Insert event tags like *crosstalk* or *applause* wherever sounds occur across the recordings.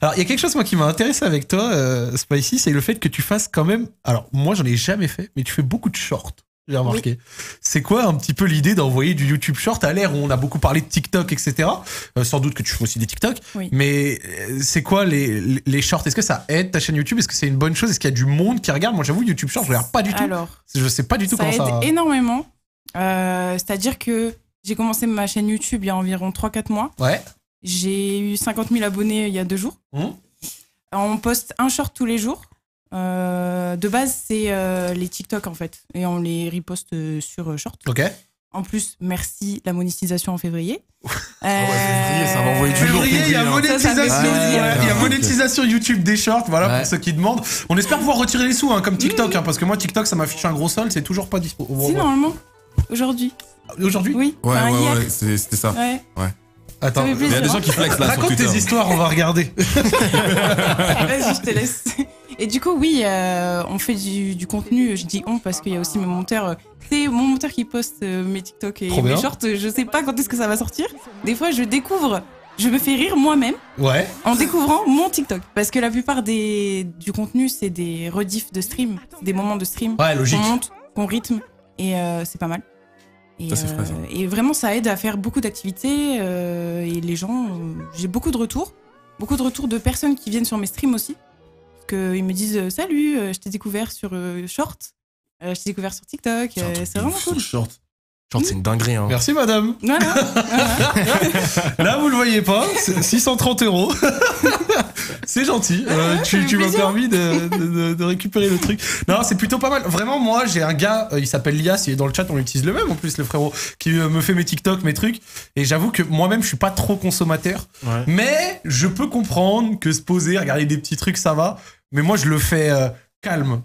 Alors, il y a quelque chose moi qui m'a intéressé avec toi, pas euh, Spicy, c'est le fait que tu fasses quand même. Alors, moi, j'en ai jamais fait, mais tu fais beaucoup de shorts. J'ai remarqué. C'est quoi un petit peu l'idée d'envoyer du YouTube short à l'ère où on a beaucoup parlé de TikTok, etc. Euh, sans doute que tu fais aussi des TikTok. Oui. Mais euh, c'est quoi les, les shorts Est-ce que ça aide ta chaîne YouTube Est-ce que c'est une bonne chose Est-ce qu'il y a du monde qui regarde Moi, j'avoue, YouTube short, je regarde pas du tout. Alors, je sais pas du tout ça comment aide énormément. C'est-à-dire que j'ai commencé ma chaîne YouTube il y a environ 3-4 mois. Ouais. J'ai eu 50 000 abonnés il y a deux jours. Mmh. On poste un short tous les jours. Euh, de base, c'est euh, les TikTok en fait, et on les riposte euh, sur short. Ok. En plus, merci la monétisation en février. Euh... *laughs* février, ça m'a envoyé du lourd. Février, il y a hein. monétisation, y a monétisation YouTube des shorts, voilà pour ceux qui demandent. On espère pouvoir retirer les sous, hein, comme TikTok, mmh. hein, parce que moi TikTok, ça m'affiche un gros sol, c'est toujours pas dispo. si normalement, aujourd'hui. Aujourd'hui Oui. Ouais, ouais, ouais, c'était ça. Ouais. Attends, il y a des gens qui flexent là. Raconte tes histoires, on va regarder. *laughs* Vas-y, je te laisse. Et du coup, oui, euh, on fait du, contenu. Je dis on parce qu'il y a aussi mon monteur. C'est mon monteur qui poste euh, mes TikTok et mes shorts. Je sais pas quand est-ce que ça va sortir. Des fois, je découvre. Je me fais rire moi-même en découvrant mon TikTok. Parce que la plupart des, du contenu, c'est des rediffs de stream, des moments de stream. Ouais, logique. Qu'on monte, qu'on rythme. Et euh, c'est pas mal. Euh, et, vraiment, ça aide à faire beaucoup d'activités. Euh, et les gens, euh, j'ai beaucoup de retours. Beaucoup de retours de personnes qui viennent sur mes streams aussi. Que ils me disent Salut, je t'ai découvert sur Short. je t'ai découvert sur TikTok. C'est vraiment cool. Short. Genre, c'est une dinguerie. Hein. Merci, madame. *laughs* Là, vous le voyez pas, 630 euros. *laughs* c'est gentil. Euh, tu, m'as permis de, récupérer le truc. Non, c'est plutôt pas mal. Vraiment, moi, j'ai un gars, euh, il s'appelle Lias, il est dans le chat, on l'utilise le même en plus, le frérot, qui euh, me fait mes TikTok, mes trucs. Et j'avoue que moi-même, je suis pas trop consommateur. Mais je peux comprendre que se poser, regarder des petits trucs, ça va. Mais moi, je le fais.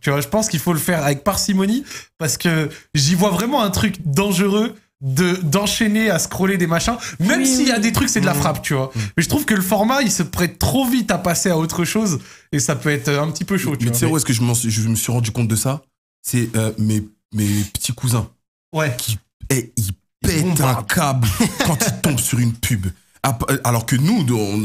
Tu vois, je pense qu'il faut le faire avec parcimonie parce que j'y vois vraiment un truc dangereux de d'enchaîner à scroller des machins même s'il y a des trucs c'est de la mmh. frappe tu vois mmh. mais je trouve que le format il se prête trop vite à passer à autre chose et ça peut être un petit peu chaud tu sais où est-ce que je, je, me suis rendu compte de ça c'est euh, mes mes petits cousins ouais qui eh, ils pètent un câble quand ils tombent sur une pub ah, euh, alors que nous,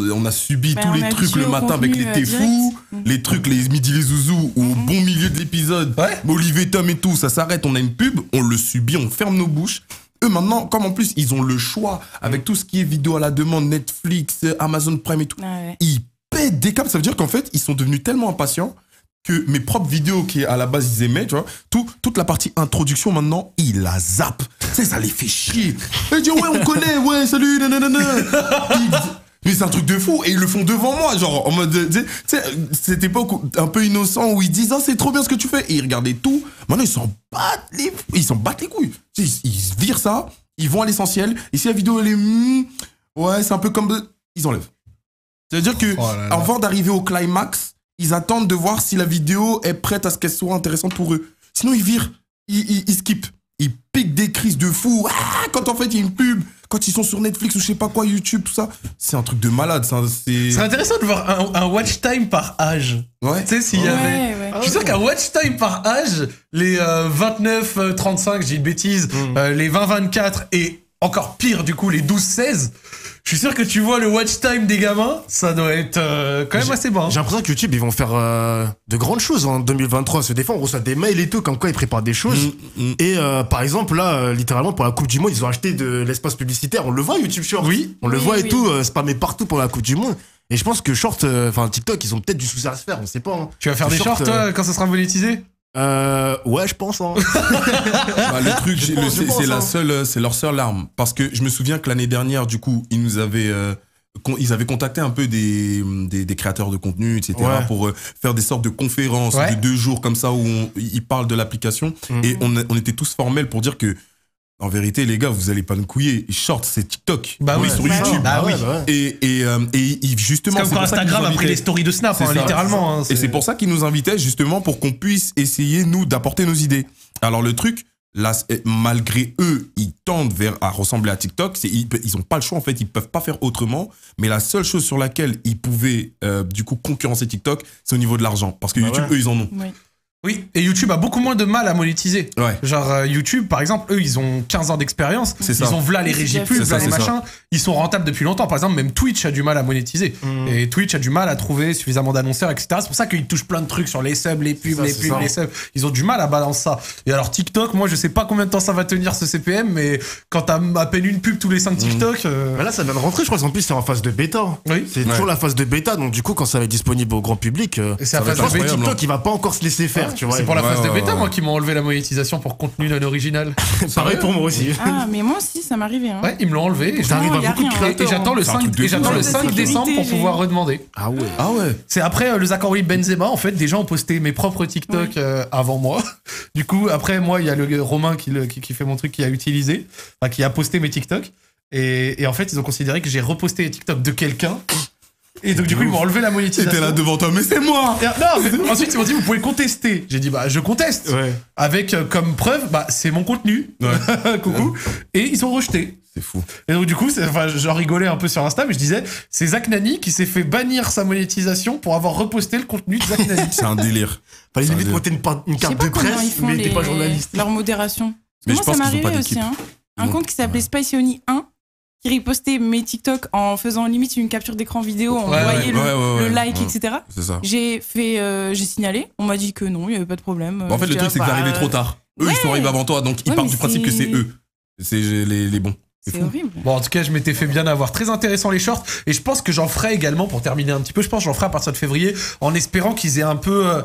on a subi tous les trucs le matin avec les euh, téfous, mm. les trucs, les midi les zouzous, au mm. bon milieu de l'épisode, Olivier Tom et tout, ça s'arrête, on a une pub, on le subit, on ferme nos bouches. Eux maintenant, comme en plus ils ont le choix avec mm. tout ce qui est vidéo à la demande, Netflix, euh, Amazon Prime et tout, ah ils pètent des câbles. Ça veut dire qu'en fait, ils sont devenus tellement impatients que mes propres vidéos qui à la base ils aimaient, tu vois, tout, toute la partie introduction maintenant, ils la zappe. Tu ça les fait chier. Ils disent ouais, on connaît, ouais, salut, nanana. Mais c'est un truc de fou et ils le font devant moi, genre en mode, tu sais, cette époque un peu innocent où ils disent ah, c'est trop bien ce que tu fais et ils regardaient tout. Maintenant ils s'en battent les, ils s'en battent couilles. Ils, ils virent ça, ils vont à l'essentiel. Et si la vidéo elle est, ouais c'est un peu comme, ils enlèvent. C'est à dire que oh avant d'arriver au climax, ils attendent de voir si la vidéo est prête à ce qu'elle soit intéressante pour eux. Sinon, ils virent, ils, ils, ils skippent, ils piquent des crises de fou. Ah, quand en fait, il y a une pub, quand ils sont sur Netflix ou je sais pas quoi, YouTube, tout ça. C'est un truc de malade. C'est intéressant de voir un, watch time par âge. Tu sais, s'il y avait. Je suis qu'un watch time par âge, les 29-35, euh, euh, j'ai une bêtise, mm. euh, les 20-24 et encore pire du coup les 12-16. Je suis sûr que tu vois le watch time des gamins, ça doit être euh, quand même assez bon. J'ai l'impression que YouTube ils vont faire euh, de grandes choses en 2023. Se défendre, on reçoit des mails et tout quand quoi ils préparent des choses. Mm, mm, mm. Et euh, par exemple là, littéralement pour la Coupe du Monde, ils ont acheté de l'espace publicitaire. On le voit YouTube Short. Oui. On le voit et tout, mais partout pour la Coupe du Monde. Et je pense que Short, enfin TikTok, ils ont peut-être du souci à se faire, on sait pas. Hein. Tu vas faire des shorts, quand ça sera monétisé euh, ouais, je pense. Hein. *laughs* bah, le truc, c'est la hein. seule, c'est leur seule arme. Parce que je me souviens que l'année dernière, du coup, ils nous avaient, euh, ils avaient contacté un peu des, créateurs de contenu, etc., pour euh, faire des sortes de conférences de deux jours comme ça où ils parlent de l'application. Mm. Et on, était tous formels pour dire que en vérité, les gars, vous allez pas nous couiller. Short, c'est TikTok. Bah oui, bah sur YouTube. Bah oui. Bah et, et, euh, et justement, C'est Instagram après les stories de Snap, hein, littéralement. Hein, et c'est pour ça qu'ils nous invitaient justement pour qu'on puisse essayer nous d'apporter nos idées. Alors le truc, là, malgré eux, ils tendent vers à ressembler à TikTok. Ils, n'ont ont pas le choix en fait, ils peuvent pas faire autrement. Mais la seule chose sur laquelle ils pouvaient euh, du coup concurrencer TikTok, c'est au niveau de l'argent, parce que bah YouTube, eux, ils en ont. Oui. Oui, et YouTube a beaucoup moins de mal à monétiser. Genre euh, YouTube, par exemple, eux, ils ont 15 ans d'expérience, ils ont vla les régies pubs, les machins, ils sont rentables depuis longtemps. Par exemple, même Twitch a du mal à monétiser. Mm. Et Twitch a du mal à trouver suffisamment d'annonceurs, etc. C'est pour ça qu'ils touchent plein de trucs sur les subs, les pubs, les pubs, les subs. Ils ont du mal à balancer ça. Et alors TikTok, moi, je sais pas combien de temps ça va tenir ce CPM, mais quand t'as à peine une pub tous les 5 mm. TikTok... Euh, là, ça vient de rentrer, je crois, en plus, c'est en phase de bêta. Oui. C'est toujours la phase de bêta, donc du coup, quand ça va être disponible au grand public, euh, c'est ça va hein. TikTok, il va pas encore se laisser faire. C'est pour la phase de bêta, euh, moi, qui m'ont enlevé la monétisation pour contenu non original. *laughs* Pareil pour moi aussi. Ah, mais moi aussi, ça m'arrivait. Hein. Ouais, ils me l'ont enlevé. Et à beaucoup de j'attends le 5, le 5 hein. décembre pour pouvoir redemander. Ah ouais. Ah ouais. C'est après euh, le Zachary Benzema, en fait, des gens ont posté mes propres TikTok euh, avant moi. *laughs* Du coup, après, moi, il y a le Romain qui, qui, fait mon truc, qui a utilisé, qui a posté mes TikTok. Et, et en fait, ils ont considéré que j'ai reposté les TikTok de quelqu'un et donc, du coup, ils m'ont enlevé la monétisation. C'était là devant toi, mais c'est moi Non, ensuite, ils m'ont dit, vous pouvez contester. J'ai dit, bah, je conteste. Avec euh, comme preuve, bah, c'est mon contenu. *laughs* Coucou. Et ils ont rejeté. C'est fou. Et donc, du coup, enfin, j'en rigolais un peu sur Insta, mais je disais, c'est Zach Nani qui s'est fait bannir sa monétisation pour avoir reposté le contenu de Zach Nani. *laughs* c'est un délire. Il fallait limite, quand une, carte de presse, mais il t'es pas journaliste. Leur modération. Comment moi, ça m'est arrivé aussi. Hein. Un compte qui s'appelait Spicy Oni 1 qui ripostait mes TikTok en faisant limite une capture d'écran vidéo, en le, like, mm. etc. J'ai fait, euh, j'ai signalé. On m'a dit que non, il n'y avait pas de problème. en fait, le truc, c'est que t'es trop euh, tard. Eux, ils sont arrivés avant toi, donc ils partent du principe que c'est eux. C'est les, bons. C'est horrible. Bon, en tout cas, je m'étais fait bien avoir. Très intéressant les shorts. Et je pense que j'en ferai également, pour terminer un petit peu, je pense que j'en ferai à partir de février, en espérant qu'ils aient un peu. Euh,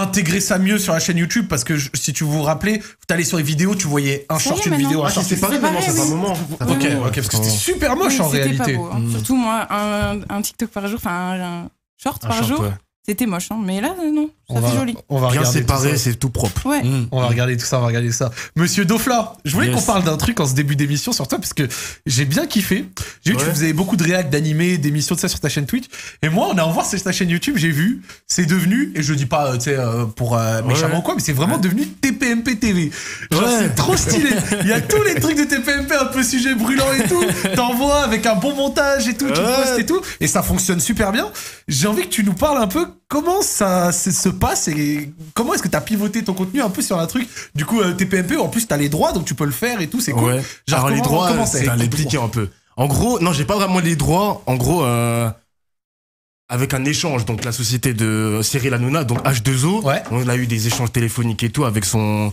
intégrer ça mieux sur la chaîne YouTube parce que si tu vous rappelais, t'allais sur les vidéos, tu voyais un short, une ah, vidéo, un short. c'est pareil, moment. Ok, parce que c'était super moche en réalité. Hein. Mm. Surtout moi, un, TikTok par jour, enfin un, short par jour, c'était moche. Hein. Mais là, non on va, joli. regarder c'est tout propre. Hmm. On va hmm. regarder tout ça, on va regarder ça. Monsieur Dofla, je voulais qu'on parle d'un truc en ce début d'émission sur toi, parce que j'ai bien kiffé. J'ai vu que tu faisais beaucoup de réacts d'animés, d'émissions de ça sur ta chaîne Twitch. Et moi, on en voir voir ta chaîne YouTube, j'ai vu, c'est devenu, et je dis pas, euh, tu sais, euh, pour euh, méchamment quoi, mais c'est vraiment devenu TPMP TV. Genre, c'est trop stylé. Il y a tous les trucs de TPMP, un peu sujet brûlant et tout. T'envoies avec un bon montage et tout, tu postes et tout. Et ça fonctionne super bien. J'ai envie que tu nous parles un peu Comment ça se passe et comment est-ce que tu as pivoté ton contenu un peu sur un truc Du coup, euh, TPMP, en plus, tu as les droits, donc tu peux le faire et tout, c'est cool. Genre, les droits, c'est à un peu. En gros, non, j'ai pas vraiment les droits. En gros, euh, avec un échange, donc la société de Cyril Hanouna, donc H2O, on a eu des échanges téléphoniques et tout avec son.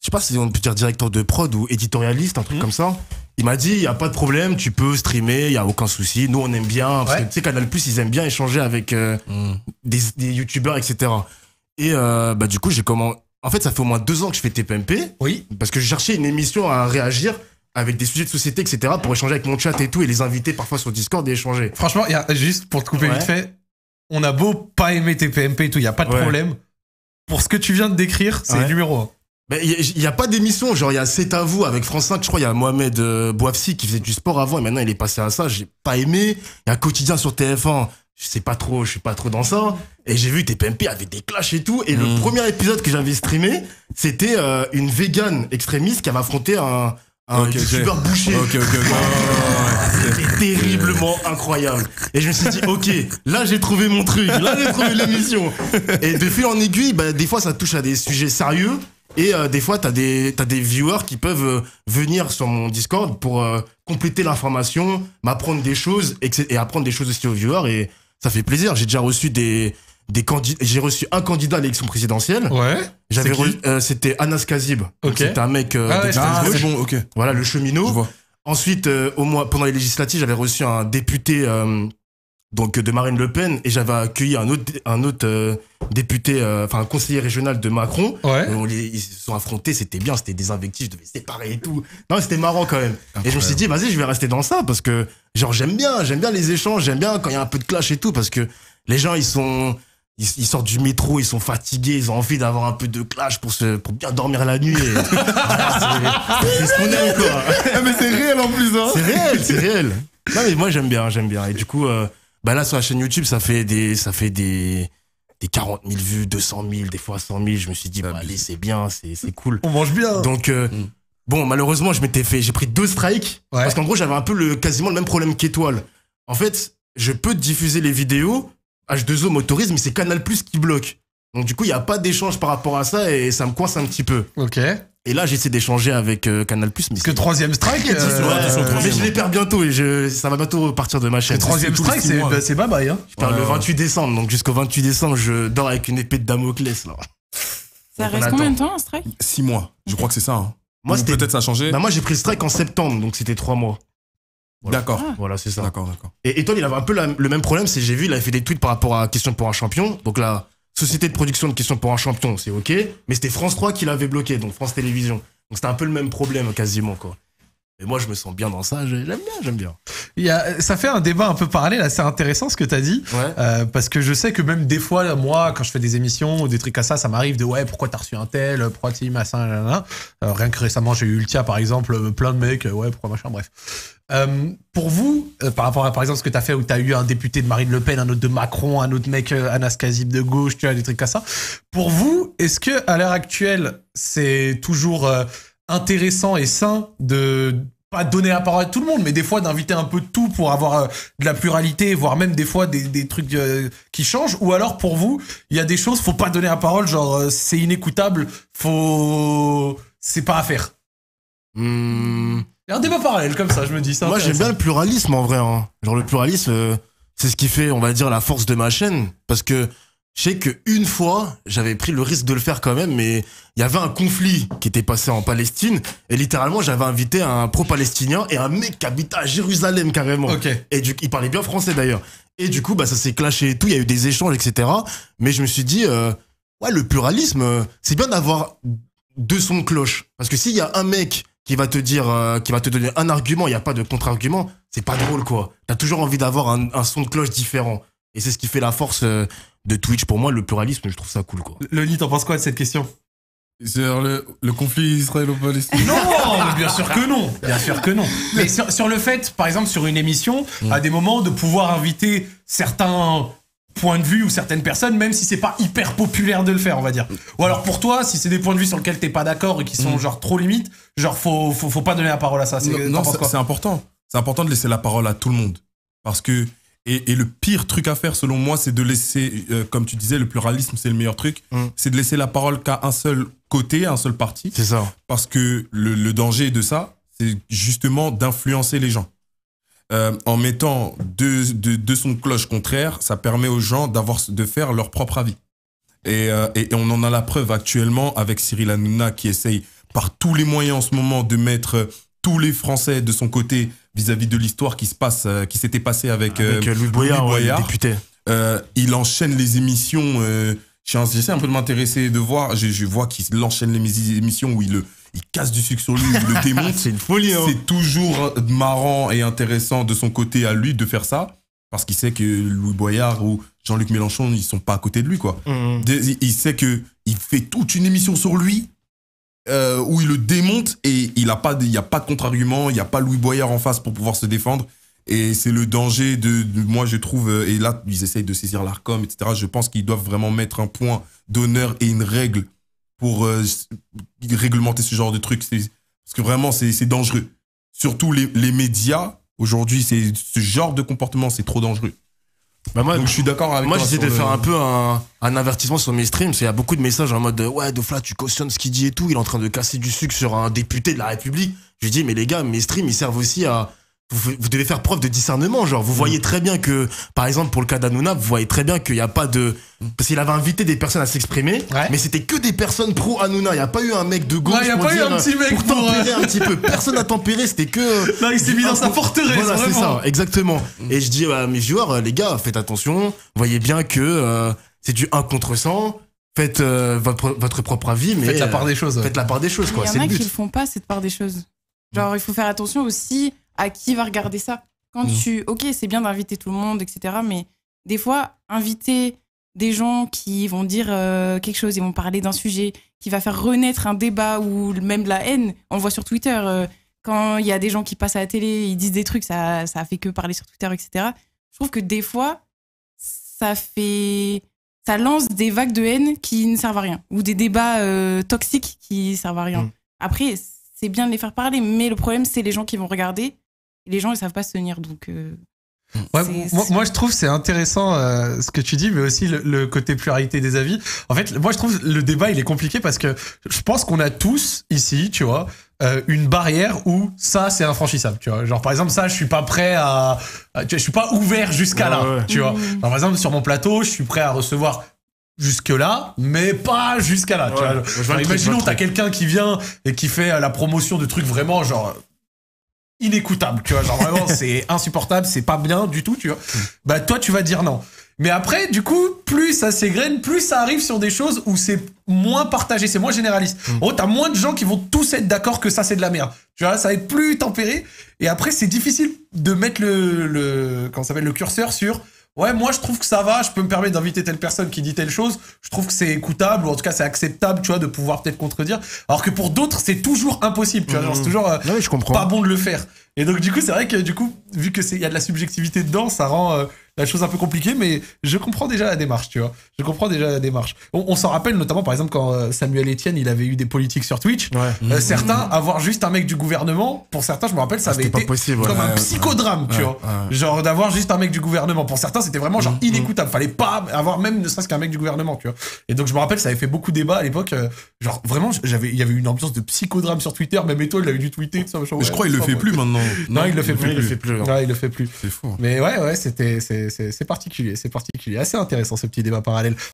Je sais pas si on peut dire directeur de prod ou éditorialiste, un truc mhm. comme ça. Il m'a dit, il n'y a pas de problème, tu peux streamer, il n'y a aucun souci. Nous, on aime bien. Parce que tu sais, Canal Plus, ils aiment bien échanger avec euh, mm. des, des youtubeurs, etc. Et euh, bah, du coup, j'ai comment. En fait, ça fait au moins deux ans que je fais TPMP. Oui. Parce que je cherchais une émission à réagir avec des sujets de société, etc. pour échanger avec mon chat et tout et les inviter parfois sur Discord et échanger. Franchement, y a, juste pour te couper vite fait, on a beau pas aimer TPMP et tout, il n'y a pas de problème. Pour ce que tu viens de décrire, c'est numéro 1 il ben, n'y a, pas d'émission, genre il y a C'est à vous avec France 5, je crois, il y a Mohamed Boafsi euh, Bouafsi qui faisait du sport avant et maintenant il est passé à ça, j'ai pas aimé. Il y a quotidien sur TF1, je sais pas trop, je suis pas trop dans ça. Et j'ai vu TPMP avec des clashs et tout. Et le mm. premier épisode que j'avais streamé, c'était euh, une vegan extrémiste qui avait affronté un, un super okay. bouché. *laughs* C'était terriblement incroyable. Et je me suis dit, ok, là j'ai trouvé mon truc, là j'ai trouvé l'émission. Et de fil en aiguille, bah, des fois ça touche à des sujets sérieux. Et euh, des fois, tu as, des, as des viewers qui peuvent euh, venir sur mon Discord pour euh, compléter l'information, m'apprendre des choses et, et, apprendre des choses aussi aux viewers. Et ça fait plaisir. J'ai déjà reçu des, des candidats. J'ai reçu un candidat à l'élection présidentielle. Ouais. J'avais euh, C'était Anas Kazib. Ok. C'était un mec. ah c'est bon, ok. Voilà, le cheminot. Je vois. Ensuite, au mois, pendant les législatives, j'avais reçu un député donc de Marine Le Pen et j'avais accueilli un autre un autre euh, député euh, enfin un conseiller régional de Macron euh, ils se sont affrontés c'était bien c'était des invectives je devais séparer et tout non c'était marrant quand même et je me suis dit vas-y je vais rester dans ça parce que genre j'aime bien j'aime bien les échanges j'aime bien quand il y a un peu de clash et tout parce que les gens ils sont ils, sortent du métro, ils sont fatigués, ils ont envie d'avoir un peu de clash pour se, pour bien dormir la nuit. *laughs* c'est ce qu'on aime quoi. Ah, mais c'est réel en plus hein. C'est réel, c'est réel. Non mais moi j'aime bien, j'aime bien. Et du coup, euh, bah là, sur la chaîne YouTube, ça fait des, ça fait des, des 40 000 vues, 200 000, des fois 100 000. Je me suis dit, bah, allez, c'est bien, c'est cool. On mange bien. Donc, euh, mm. bon, malheureusement, je m'étais fait, j'ai pris deux strikes. Parce qu'en gros, j'avais un peu le, quasiment le même problème qu'Étoile. En fait, je peux diffuser les vidéos, H2O m'autorise, mais c'est Canal Plus qui bloque. Donc, du coup, il n'y a pas d'échange par rapport à ça et ça me coince un petit peu. Ok. Et là, j'essaie d'échanger avec euh, Canal+. Mais Parce que troisième strike, euh, mais je les perds bientôt et ça va bientôt partir de ma chaîne. Le troisième strike, c'est bye bye. Hein. Je perds le 28 euh, décembre, donc jusqu'au 28 décembre, je dors avec une épée de Damoclès. Là. Ça reste combien de temps un strike 6 mois, je crois que c'est ça. Hein. Moi, peut-être ça a changé. Bah, moi, j'ai pris le strike en septembre, donc c'était 3 mois. D'accord. Ah. Voilà, c'est ça. D'accord, d'accord. Et toi, il avait un peu le même problème, c'est j'ai vu, il avait fait des tweets par rapport à question pour un champion. Donc là, société de production de sont pour un champion, c'est ok, mais c'était France 3 qui l'avait bloqué, donc France Télévisions. Donc c'était un peu le même problème quasiment, quoi. Et moi, je me sens bien dans ça. J'aime bien, j'aime bien. Il y a, ça fait un débat un peu parallèle, c'est intéressant ce que tu as dit. Ouais. Euh, parce que je sais que même des fois, moi, quand je fais des émissions ou des trucs à ça, ça m'arrive de ouais, pourquoi t'as reçu un tel, pourquoi t'es à ça, euh, Rien que récemment, j'ai eu Ultia, par exemple, euh, plein de mecs, ouais, pourquoi machin, bref. Euh, pour vous, par rapport à par exemple ce que t'as fait où t'as eu un député de Marine Le Pen, un autre de Macron, un autre mec, Anas Kazib de gauche, tu vois, des trucs à ça. Pour vous, est-ce que à l'heure actuelle, c'est toujours intéressant et sain de pas donner la parole à tout le monde, mais des fois d'inviter un peu tout pour avoir euh, de la pluralité, voire même des fois des, trucs euh, qui changent. Ou alors pour vous, il y a des choses, faut pas donner la parole, genre euh, c'est inécoutable, faut c'est pas à faire. Mmh. Il y un débat parallèle comme ça, je me dis ça. Moi j'aime bien le pluralisme en vrai. Hein. Genre le pluralisme, c'est ce qui fait, on va dire, la force de ma chaîne, parce que je sais qu'une fois, j'avais pris le risque de le faire quand même, mais il y avait un conflit qui était passé en Palestine. Et littéralement, j'avais invité un pro-palestinien et un mec qui habitait à Jérusalem carrément. Et du, il parlait bien français d'ailleurs. Et du coup, bah, ça s'est clashé et tout. Il y a eu des échanges, etc. Mais je me suis dit, euh, ouais, le pluralisme, euh, c'est bien d'avoir deux sons de cloche. Parce que s'il y a un mec qui va te dire, euh, qui va te donner un argument, il n'y a pas de contre-argument, c'est pas drôle quoi. T'as toujours envie d'avoir un, son de cloche différent. Et c'est ce qui fait la force euh, de Twitch pour moi, le pluralisme, je trouve ça cool quoi. Loli, t'en penses quoi de cette question sur le, le conflit israélo-palestinien Non, bien sûr que non, bien sûr que non. *laughs* Mais sur, le fait, par exemple, sur une émission, mm. à des moments de pouvoir inviter certains points de vue ou certaines personnes, même si c'est pas hyper populaire de le faire, on va dire. Ou alors pour toi, si c'est des points de vue sur lesquels t'es pas d'accord et qui sont mm. genre trop limites, genre faut, faut, faut, pas donner la parole à ça. Non, non c'est important. C'est important de laisser la parole à tout le monde. Parce que et, le pire truc à faire, selon moi, c'est de laisser, euh, comme tu disais, le pluralisme, c'est le meilleur truc, mm. c'est de laisser la parole qu'à un seul côté, à un seul parti. C'est ça. Parce que le, danger de ça, c'est justement d'influencer les gens. Euh, en mettant deux, son cloche contraires, ça permet aux gens d'avoir, de faire leur propre avis. Euh, et, et, on en a la preuve actuellement avec Cyril Hanouna qui essaye par tous les moyens en ce moment de mettre tous les Français de son côté vis-à-vis de l'histoire qui se passe, euh, qui s'était passée avec, euh, euh, Louis Boyard, député. il enchaîne les émissions. J'essaie un peu de m'intéresser, de voir. Je, vois qu'il enchaîne les émissions où il casse du sucre sur lui, il le *laughs* démonte. c'est une folie. Hein. C'est toujours marrant et intéressant de son côté à lui de faire ça parce qu'il sait que Louis Boyard ou Jean-Luc Mélenchon, ils sont pas à côté de lui, quoi. Mmh. Il sait que il fait toute une émission sur lui euh, où il le démonte et il n'y a, pas de, a pas de contre-argument, il n'y a pas Louis Boyard en face pour pouvoir se défendre. Et c'est le danger de, moi je trouve, euh, et là ils essayent de saisir l'ARCOM, etc. Je pense qu'ils doivent vraiment mettre un point d'honneur et une règle pour euh, réglementer ce genre de truc. Parce que vraiment c'est dangereux. Surtout les, les médias, aujourd'hui, ce genre de comportement, c'est trop dangereux. Bah, moi, je suis d'accord avec Moi, j'essaie de faire un peu un, avertissement sur mes streams. Il y a beaucoup de messages en mode Ouais, Dofla, tu cautionnes ce qu'il dit et tout. Il est en train de casser du sucre sur un député de la République. Je lui dis Mais les gars, mes streams, ils servent aussi à vous, devez faire preuve de discernement. Genre, vous voyez mm. très bien que, par exemple, pour le cas d'Anouna, vous voyez très bien qu'il n'y a pas de. Parce qu'il avait invité des personnes à s'exprimer, mais c'était que des personnes pro Anouna. Il n'y a pas eu un mec de gauche. a pas eu un petit mec pour tempérer euh, un petit peu. Personne n'a tempéré, c'était que. *laughs* Non, il s'est mis dans sa forteresse. Voilà, c'est ça, exactement. Et je dis à mes joueurs euh, les gars, faites attention. Voyez bien que euh, c'est du 1 contre 100 faites votre, votre, propre avis, mais faites la part des choses. Faites la part des choses, ah, quoi. Il y en a qui ne font pas cette part des choses. Genre, il faut faire attention aussi à qui va regarder ça Quand mm. tu. Ok, c'est bien d'inviter tout le monde, etc. Mais des fois, inviter des gens qui vont dire euh, quelque chose, ils vont parler d'un sujet qui va faire renaître un débat ou même de la haine. On le voit sur Twitter, euh, quand il y a des gens qui passent à la télé, ils disent des trucs, ça, ça fait que parler sur Twitter, etc. Je trouve que des fois, ça fait. Ça lance des vagues de haine qui ne servent à rien ou des débats euh, toxiques qui ne servent à rien. Mm. Après, c'est bien de les faire parler, mais le problème, c'est les gens qui vont regarder les gens, ils savent pas se tenir. Donc. Euh, moi, je trouve c'est intéressant euh, ce que tu dis, mais aussi le, côté pluralité des avis. En fait, moi, je trouve le débat il est compliqué parce que je pense qu'on a tous ici, tu vois, euh, une barrière où ça c'est infranchissable tu vois genre par exemple ça je suis pas prêt à, je suis pas ouvert jusqu'à là tu vois mmh. par exemple sur mon plateau je suis prêt à recevoir jusque là mais pas jusqu'à là tu vois imaginons t'as quelqu'un qui vient et qui fait la promotion de trucs vraiment genre inécoutable, tu vois, genre vraiment *laughs* c'est insupportable, c'est pas bien du tout, tu vois. Bah toi tu vas dire non. Mais après, du coup, plus ça s'égrène, plus ça arrive sur des choses où c'est moins partagé, c'est moins généraliste. Mm. En gros, t'as moins de gens qui vont tous être d'accord que ça c'est de la merde. Tu vois, ça va être plus tempéré. Et après, c'est difficile de mettre le, le comment s'appelle le curseur sur Ouais, moi je trouve que ça va, je peux me permettre d'inviter telle personne qui dit telle chose, je trouve que c'est écoutable, ou en tout cas c'est acceptable, tu vois, de pouvoir peut-être contredire. Alors que pour d'autres, c'est toujours impossible, tu vois, mmh. c'est toujours euh, pas bon de le faire. Et donc, du coup, c'est vrai que, du coup, vu qu'il y a de la subjectivité dedans, ça rend euh, la chose un peu compliquée, mais je comprends déjà la démarche, tu vois. Je comprends déjà la démarche. On, s'en rappelle notamment, par exemple, quand euh, Samuel Etienne, il avait eu des politiques sur Twitch. Euh, mmh. Certains, avoir juste un mec du gouvernement, pour certains, je me rappelle, ça ah, avait été comme un psychodrame, tu vois. Genre, d'avoir juste un mec du gouvernement. Pour certains, c'était vraiment genre mmh, mmh. inécoutable. Fallait pas avoir même ne serait-ce qu'un mec du gouvernement, tu vois. Et donc, je me rappelle, ça avait fait beaucoup de débat à l'époque. genre, vraiment, j'avais, il y avait une ambiance de psychodrame sur Twitter. Même Etoile, il avait dû tweeter, tout ça, Je crois il le fait plus maintenant non. il le fait plus. Il le fait plus. Non, il le fait plus. C'est fou. Mais ouais, ouais, c'était, c'est particulier, c'est particulier. Assez intéressant ce petit débat parallèle.